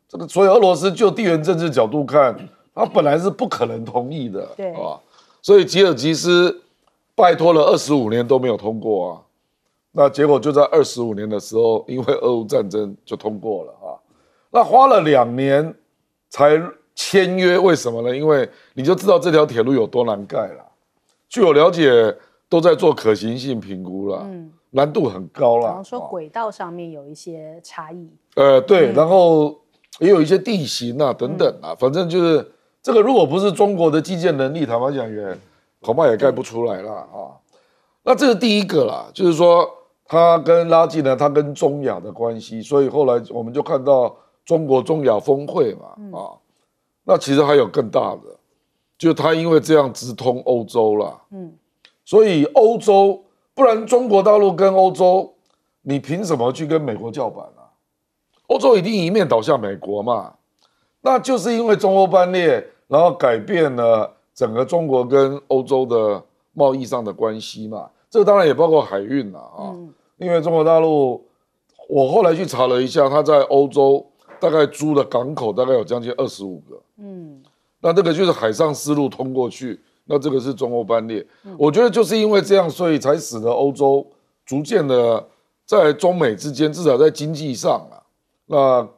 这个所以俄罗斯就地缘政治角度看，他本来是不可能同意的，对啊。所以吉尔吉斯拜托了二十五年都没有通过啊，那结果就在二十五年的时候，因为俄乌战争就通过了啊。那花了两年才。签约为什么呢？因为你就知道这条铁路有多难盖了。据我了解，都在做可行性评估了，难度很高了。比方说轨道上面有一些差异，呃，对，然后也有一些地形啊等等啊，反正就是这个，如果不是中国的基建能力，坦白讲也恐怕也盖不出来了啊。那这是第一个啦，就是说它跟拉近呢，它跟中亚的关系，所以后来我们就看到中国中亚峰会嘛，啊。那其实还有更大的，就他因为这样直通欧洲了，嗯，所以欧洲不然中国大陆跟欧洲，你凭什么去跟美国叫板啊？欧洲一定一面倒向美国嘛，那就是因为中欧班列，然后改变了整个中国跟欧洲的贸易上的关系嘛。这当然也包括海运了啊，因为中国大陆，我后来去查了一下，它在欧洲。大概租的港口大概有将近二十五个，嗯，那这个就是海上丝路通过去，那这个是中欧班列，我觉得就是因为这样，所以才使得欧洲逐渐的在中美之间，至少在经济上啊，那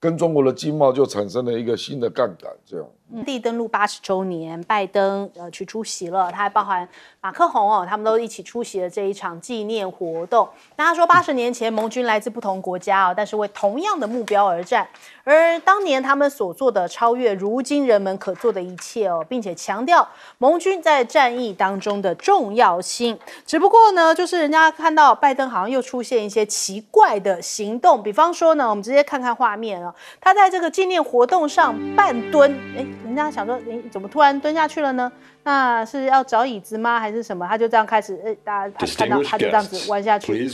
跟中国的经贸就产生了一个新的杠杆，这样。地登陆八十周年，拜登呃去出席了，他还包含马克宏哦，他们都一起出席了这一场纪念活动。那他说，八十年前盟军来自不同国家啊，但是为同样的目标而战，而当年他们所做的超越如今人们可做的一切哦，并且强调盟军在战役当中的重要性。只不过呢，就是人家看到拜登好像又出现一些奇怪的行动，比方说呢，我们直接看看画面啊，他在这个纪念活动上半蹲，诶人家想说，你怎么突然蹲下去了呢？那是要找椅子吗？还是什么？他就这样开始，哎，大家他看到他就这样子弯下去，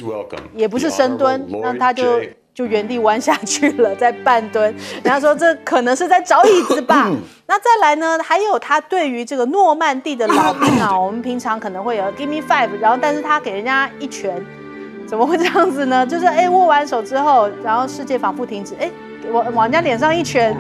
也不是深蹲，那他就就原地弯下去了，在半蹲。人家说这可能是在找椅子吧。那再来呢？还有他对于这个诺曼蒂的老兵啊，我们平常可能会有 give me five，然后但是他给人家一拳，怎么会这样子呢？就是哎握完手之后，然后世界仿佛停止，哎，往往人家脸上一拳。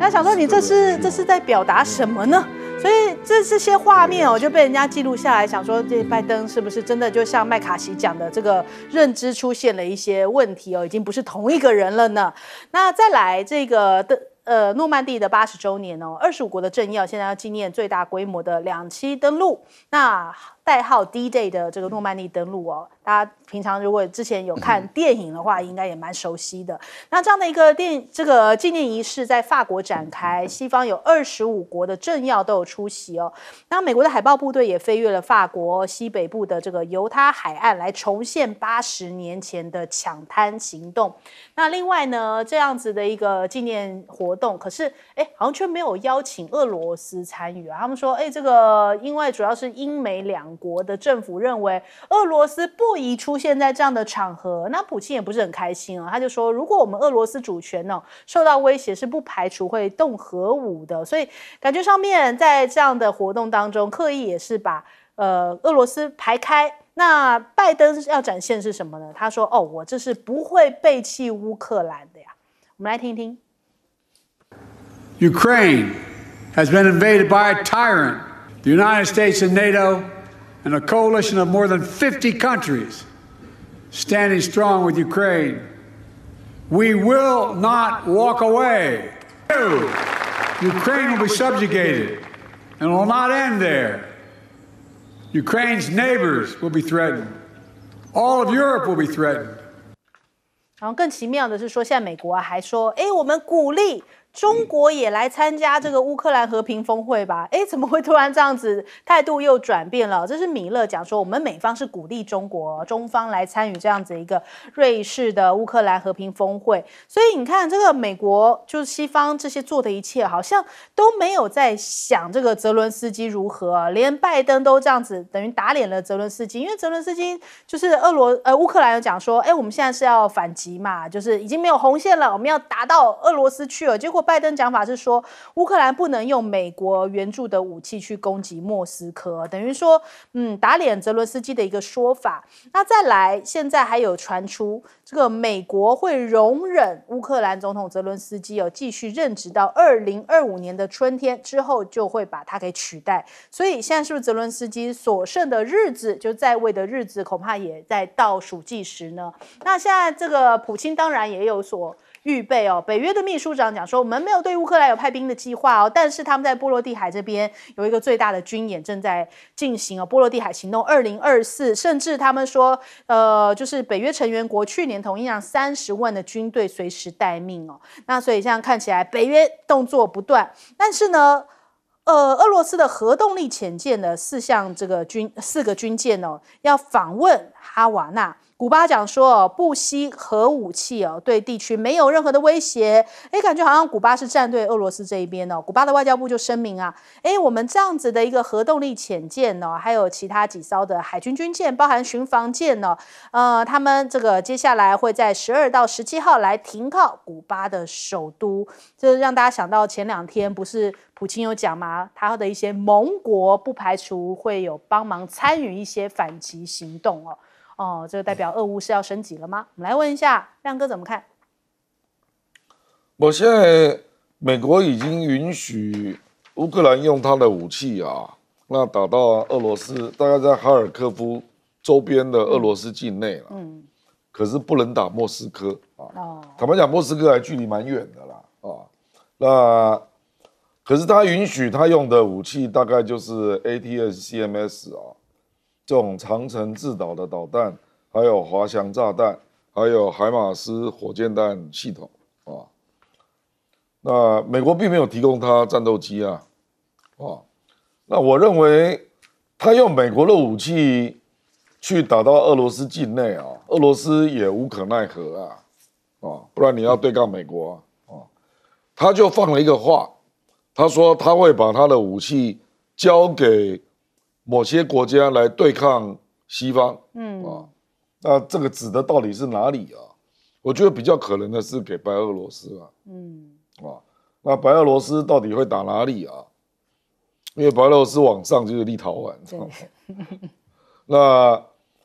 那想说你这是这是在表达什么呢？所以这这些画面哦就被人家记录下来，想说这拜登是不是真的就像麦卡锡讲的这个认知出现了一些问题哦，已经不是同一个人了呢？那再来这个的呃诺曼底的八十周年哦，二十五国的政要现在要纪念最大规模的两栖登陆。那代号 D-Day 的这个诺曼底登陆哦，大家平常如果之前有看电影的话，应该也蛮熟悉的。那这样的一个电，这个纪念仪式在法国展开，西方有二十五国的政要都有出席哦。那美国的海豹部队也飞越了法国西北部的这个犹他海岸，来重现八十年前的抢滩行动。那另外呢，这样子的一个纪念活动，可是哎，好像却没有邀请俄罗斯参与啊。他们说，哎，这个因为主要是英美两。国的政府认为俄罗斯不宜出现在这样的场合，那普京也不是很开心啊，他就说，如果我们俄罗斯主权呢受到威胁，是不排除会动核武的。所以感觉上面在这样的活动当中，刻意也是把呃俄罗斯排开。那拜登要展现是什么呢？他说：“哦，我这是不会背弃乌克兰的呀。”我们来听听。Ukraine has been invaded by a tyrant. The United States and NATO. and a coalition of more than 50 countries standing strong with Ukraine. We will not walk away. Ukraine will be subjugated and will not end there. Ukraine's neighbors will be threatened. All of Europe will be threatened. 然后更奇妙的是说，现在美国、啊、还说：“哎，我们鼓励中国也来参加这个乌克兰和平峰会吧？哎，怎么会突然这样子态度又转变了？这是米勒讲说，我们美方是鼓励中国中方来参与这样子一个瑞士的乌克兰和平峰会。所以你看，这个美国就是西方这些做的一切，好像都没有在想这个泽伦斯基如何，连拜登都这样子等于打脸了泽伦斯基。因为泽伦斯基就是俄罗呃乌克兰有讲说，哎，我们现在是要反击嘛，就是已经没有红线了，我们要打到俄罗斯去了，结果。拜登讲法是说，乌克兰不能用美国援助的武器去攻击莫斯科，等于说，嗯，打脸泽伦斯基的一个说法。那再来，现在还有传出，这个美国会容忍乌克兰总统泽伦斯基有继续任职到二零二五年的春天之后，就会把他给取代。所以现在是不是泽伦斯基所剩的日子就在位的日子，恐怕也在倒数计时呢？那现在这个普京当然也有所。预备哦，北约的秘书长讲说，我们没有对乌克兰有派兵的计划哦，但是他们在波罗的海这边有一个最大的军演正在进行哦，波罗的海行动二零二四，甚至他们说，呃，就是北约成员国去年同意让三十万的军队随时待命哦。那所以现在看起来北约动作不断，但是呢，呃，俄罗斯的核动力潜舰的四项这个军四个军舰哦，要访问哈瓦那。古巴讲说，不惜核武器哦，对地区没有任何的威胁。哎，感觉好像古巴是站队俄罗斯这一边哦。古巴的外交部就声明啊，哎，我们这样子的一个核动力潜舰哦，还有其他几艘的海军军舰，包含巡防舰呢，呃，他们这个接下来会在十二到十七号来停靠古巴的首都。这让大家想到前两天不是普京有讲吗？他的一些盟国不排除会有帮忙参与一些反击行动哦。哦，这代表俄乌是要升级了吗？我们来问一下亮哥怎么看。我现在美国已经允许乌克兰用他的武器啊，那打到俄罗斯，大概在哈尔科夫周边的俄罗斯境内了。嗯，可是不能打莫斯科啊。哦，坦白讲，莫斯科还距离蛮远的啦啊。那可是他允许他用的武器，大概就是 AT s CMS 啊。这种长城制导的导弹，还有滑翔炸弹，还有海马斯火箭弹系统啊。那美国并没有提供他战斗机啊，啊，那我认为他用美国的武器去打到俄罗斯境内啊，俄罗斯也无可奈何啊，啊，不然你要对抗美国啊，他就放了一个话，他说他会把他的武器交给。某些国家来对抗西方，嗯啊，那这个指的到底是哪里啊？我觉得比较可能的是给白俄罗斯啊，嗯啊，那白俄罗斯到底会打哪里啊？因为白俄罗斯往上就是立陶宛，对。那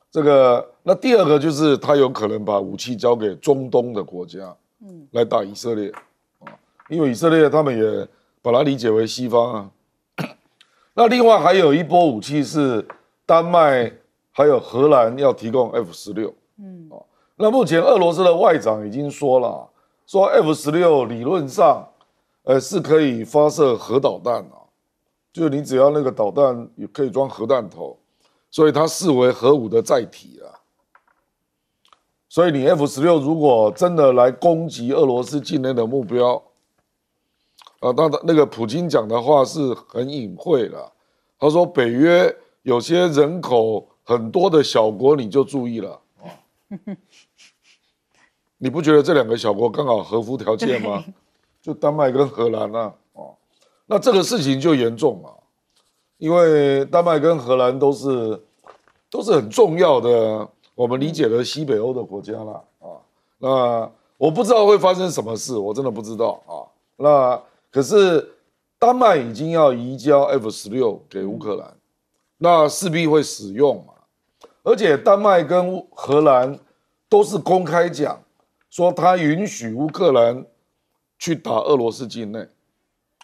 这个，那第二个就是他有可能把武器交给中东的国家，嗯，来打以色列，啊，因为以色列他们也把它理解为西方啊。那另外还有一波武器是丹麦，还有荷兰要提供 F 十六。嗯，哦，那目前俄罗斯的外长已经说了，说 F 十六理论上，呃是可以发射核导弹的，就你只要那个导弹可以装核弹头，所以它视为核武的载体啊。所以你 F 十六如果真的来攻击俄罗斯境内的目标，啊，那的那个普京讲的话是很隐晦的。他说，北约有些人口很多的小国，你就注意了啊。你不觉得这两个小国刚好合乎条件吗？就丹麦跟荷兰啊。哦，那这个事情就严重了，因为丹麦跟荷兰都是都是很重要的。我们理解的西北欧的国家了啊。那我不知道会发生什么事，我真的不知道啊。那。可是，丹麦已经要移交 F 十六给乌克兰，那势必会使用嘛。而且，丹麦跟荷兰都是公开讲说，他允许乌克兰去打俄罗斯境内。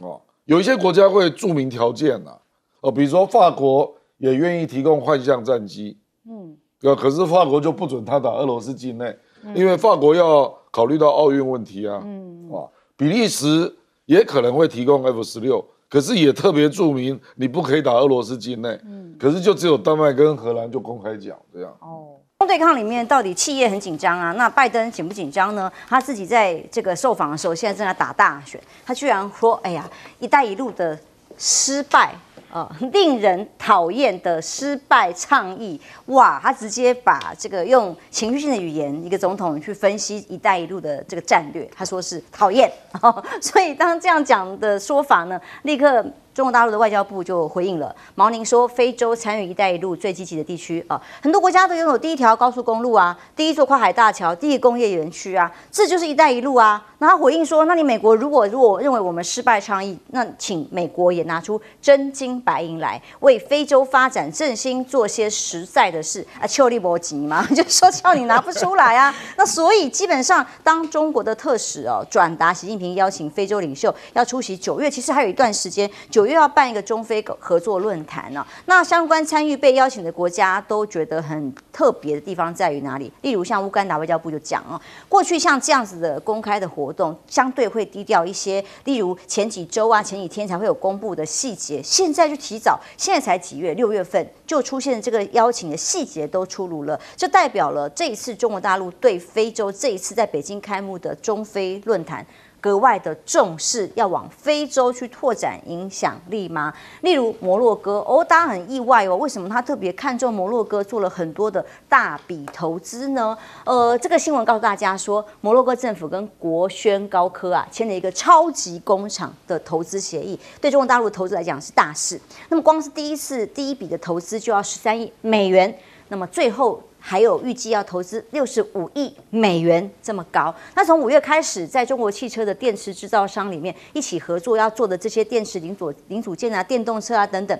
哦，有一些国家会注明条件呐。呃，比如说法国也愿意提供幻象战机，嗯，可是法国就不准他打俄罗斯境内，因为法国要考虑到奥运问题啊。嗯，啊，比利时。也可能会提供 F 十六，可是也特别注明你不可以打俄罗斯境内。嗯，可是就只有丹麦跟荷兰就公开讲这样。哦，对抗里面到底企业很紧张啊？那拜登紧不紧张呢？他自己在这个受访的时候，现在正在打大选，他居然说：“哎呀，一带一路的失败。”呃令人讨厌的失败倡议！哇，他直接把这个用情绪性的语言，一个总统去分析“一带一路”的这个战略，他说是讨厌。所以当这样讲的说法呢，立刻。中国大陆的外交部就回应了毛宁说：“非洲参与‘一带一路’最积极的地区啊，很多国家都拥有第一条高速公路啊，第一座跨海大桥，第一工业园区啊，这就是‘一带一路’啊。”那他回应说：“那你美国如果如果认为我们失败倡议，那请美国也拿出真金白银来为非洲发展振兴做些实在的事啊。”丘立博吉嘛，就说叫你拿不出来啊。那所以基本上，当中国的特使哦转达习近平邀请非洲领袖要出席九月，其实还有一段时间九。又要办一个中非合作论坛了，那相关参与被邀请的国家都觉得很特别的地方在于哪里？例如像乌干达外交部就讲哦，过去像这样子的公开的活动，相对会低调一些，例如前几周啊、前几天才会有公布的细节，现在就提早，现在才几月，六月份就出现这个邀请的细节都出炉了，这代表了这一次中国大陆对非洲这一次在北京开幕的中非论坛。格外的重视要往非洲去拓展影响力吗？例如摩洛哥，哦，大家很意外哦，为什么他特别看重摩洛哥，做了很多的大笔投资呢？呃，这个新闻告诉大家说，摩洛哥政府跟国轩高科啊签了一个超级工厂的投资协议，对中国大陆的投资来讲是大事。那么，光是第一次第一笔的投资就要十三亿美元，那么最后。还有预计要投资六十五亿美元这么高。那从五月开始，在中国汽车的电池制造商里面一起合作，要做的这些电池零组零组件啊、电动车啊等等，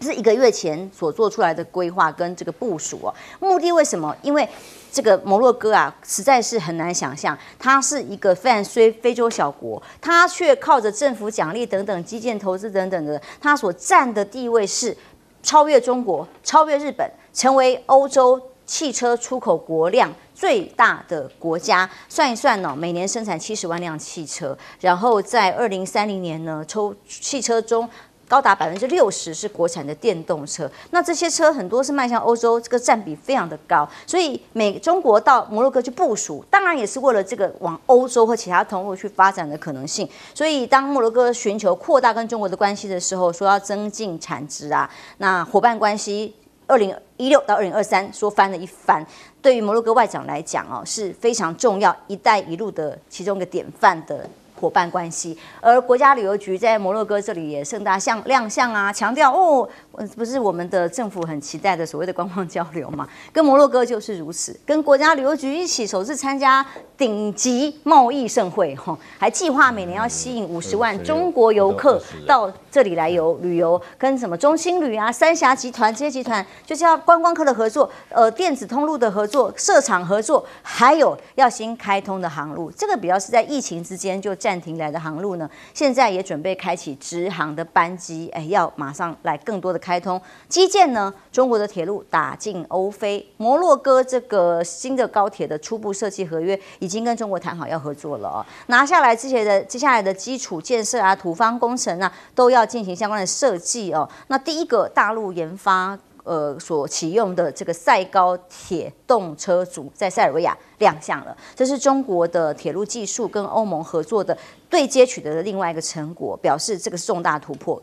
是一个月前所做出来的规划跟这个部署哦，目的为什么？因为这个摩洛哥啊，实在是很难想象，它是一个非常虽非洲小国，它却靠着政府奖励等等、基建投资等等的，它所占的地位是超越中国、超越日本，成为欧洲。汽车出口国量最大的国家，算一算呢，每年生产七十万辆汽车，然后在二零三零年呢，抽汽车中高达百分之六十是国产的电动车。那这些车很多是卖向欧洲，这个占比非常的高。所以美中国到摩洛哥去部署，当然也是为了这个往欧洲和其他同路去发展的可能性。所以当摩洛哥寻求扩大跟中国的关系的时候，说要增进产值啊，那伙伴关系。二零一六到二零二三说翻了一番，对于摩洛哥外长来讲哦是非常重要“一带一路”的其中一个典范的伙伴关系，而国家旅游局在摩洛哥这里也盛大像亮相啊，强调哦。不是我们的政府很期待的所谓的观光交流嘛？跟摩洛哥就是如此，跟国家旅游局一起首次参加顶级贸易盛会哈，还计划每年要吸引五十万中国游客到这里来游旅游，跟什么中青旅啊、三峡集团这些集团就是要观光客的合作，呃，电子通路的合作、设厂合作，还有要新开通的航路，这个比较是在疫情之间就暂停来的航路呢，现在也准备开启直航的班机，哎，要马上来更多的。开通基建呢？中国的铁路打进欧非，摩洛哥这个新的高铁的初步设计合约已经跟中国谈好要合作了哦。拿下来之前的接下来的基础建设啊、土方工程啊，都要进行相关的设计哦。那第一个大陆研发呃所启用的这个赛高铁动车组在塞尔维亚亮相了，这是中国的铁路技术跟欧盟合作的对接取得的另外一个成果，表示这个是重大突破。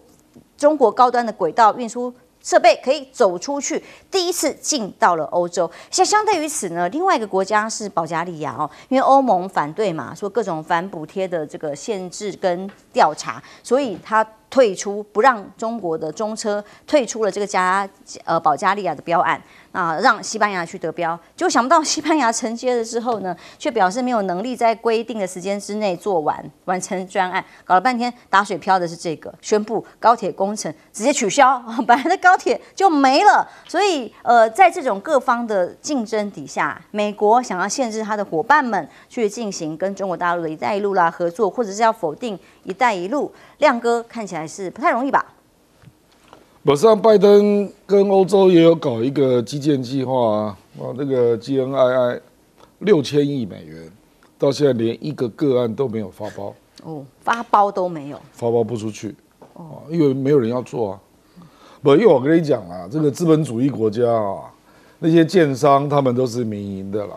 中国高端的轨道运输设备可以走出去，第一次进到了欧洲。相相对于此呢，另外一个国家是保加利亚哦，因为欧盟反对嘛，说各种反补贴的这个限制跟调查，所以它。退出不让中国的中车退出了这个加呃保加利亚的标案啊，让西班牙去得标，就想不到西班牙承接了之后呢，却表示没有能力在规定的时间之内做完完成专案，搞了半天打水漂的是这个，宣布高铁工程直接取消，本来的高铁就没了，所以呃在这种各方的竞争底下，美国想要限制他的伙伴们去进行跟中国大陆的一带一路啦合作，或者是要否定。“一带一路”，亮哥看起来是不太容易吧？不是，拜登跟欧洲也有搞一个基建计划啊，那个 G N I I 六千亿美元，到现在连一个个案都没有发包哦，发包都没有，发包不出去哦，因为没有人要做啊。不，因为我跟你讲啊，这个资本主义国家啊，那些建商他们都是民营的啦，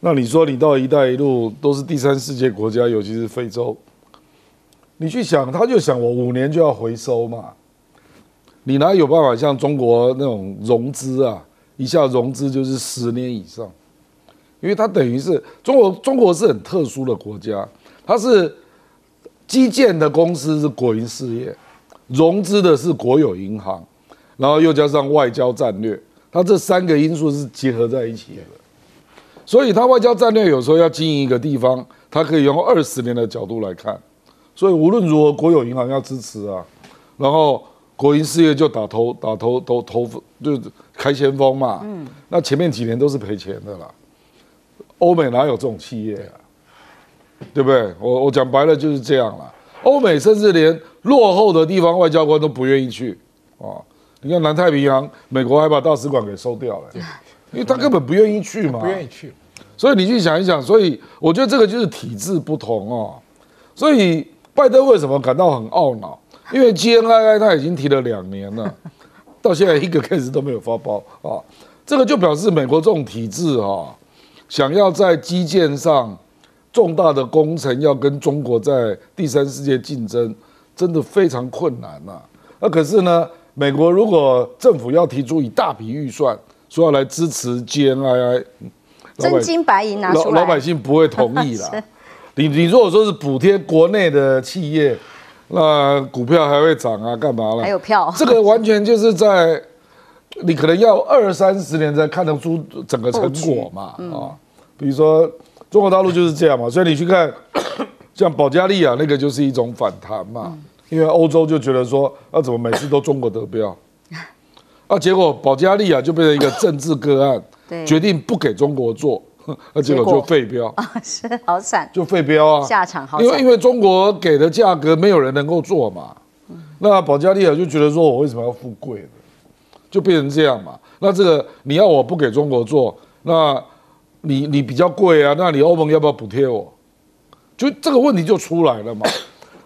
那你说你到“一带一路”都是第三世界国家，尤其是非洲。你去想，他就想我五年就要回收嘛？你哪有办法像中国那种融资啊？一下融资就是十年以上，因为它等于是中国，中国是很特殊的国家，它是基建的公司是国营事业，融资的是国有银行，然后又加上外交战略，它这三个因素是结合在一起的，所以它外交战略有时候要经营一个地方，它可以用二十年的角度来看。所以无论如何，国有银行要支持啊，然后国营事业就打头、打头、头头就开先锋嘛。嗯，那前面几年都是赔钱的啦。欧美哪有这种企业啊？对不对？我我讲白了就是这样了。欧美甚至连落后的地方外交官都不愿意去啊。你看南太平洋，美国还把大使馆给收掉了，因为他根本不愿意去嘛，不愿意去。所以你去想一想，所以我觉得这个就是体制不同哦。所以。拜登为什么感到很懊恼？因为 G N I I 他已经提了两年了，到现在一个 case 都没有发包啊！这个就表示美国这种体制啊，想要在基建上重大的工程要跟中国在第三世界竞争，真的非常困难呐。那可是呢，美国如果政府要提出一大笔预算，说要来支持 G N I I，真金白银拿出来，老百姓不会同意的。你你如果说是补贴国内的企业，那股票还会涨啊？干嘛了？还有票？这个完全就是在，你可能要二三十年才看得出整个成果嘛。啊，比如说中国大陆就是这样嘛。所以你去看 像保加利亚那个，就是一种反弹嘛。因为欧洲就觉得说，那怎么每次都中国得标？啊，结果保加利亚就变成一个政治个案，决定不给中国做。那结果就废标 啊，是好惨，就废标啊，下场好。因为因为中国给的价格没有人能够做嘛，那保加利亚就觉得说我为什么要付贵就变成这样嘛。那这个你要我不给中国做，那你你比较贵啊，那你欧盟要不要补贴我？就这个问题就出来了嘛。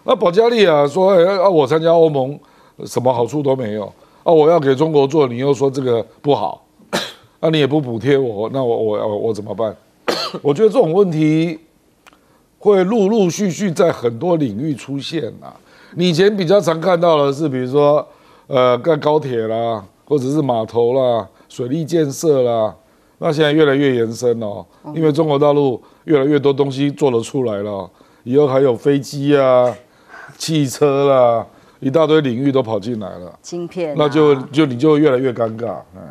那保加利亚说，哎，我参加欧盟什么好处都没有啊，我要给中国做，你又说这个不好。那你也不补贴我，那我我我怎么办？我觉得这种问题会陆陆续续在很多领域出现啊。以前比较常看到的是，比如说，呃，盖高铁啦，或者是码头啦、水利建设啦。那现在越来越延伸哦，因为中国大陆越来越多东西做得出来了，以后还有飞机啊、汽车啦，一大堆领域都跑进来了。芯片，那就就你就越来越尴尬。嗯。